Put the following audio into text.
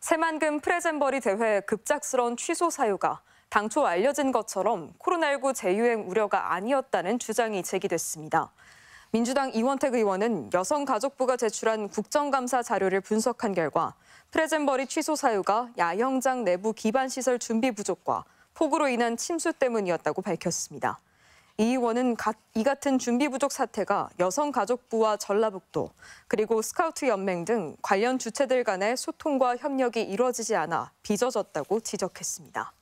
새만금 프레젠버리 대회 급작스러운 취소 사유가 당초 알려진 것처럼 코로나19 재유행 우려가 아니었다는 주장이 제기됐습니다. 민주당 이원택 의원은 여성가족부가 제출한 국정감사 자료를 분석한 결과 프레젠버리 취소 사유가 야영장 내부 기반 시설 준비 부족과 폭우로 인한 침수 때문이었다고 밝혔습니다. 이 의원은 이 같은 준비 부족 사태가 여성가족부와 전라북도 그리고 스카우트 연맹 등 관련 주체들 간의 소통과 협력이 이루어지지 않아 빚어졌다고 지적했습니다.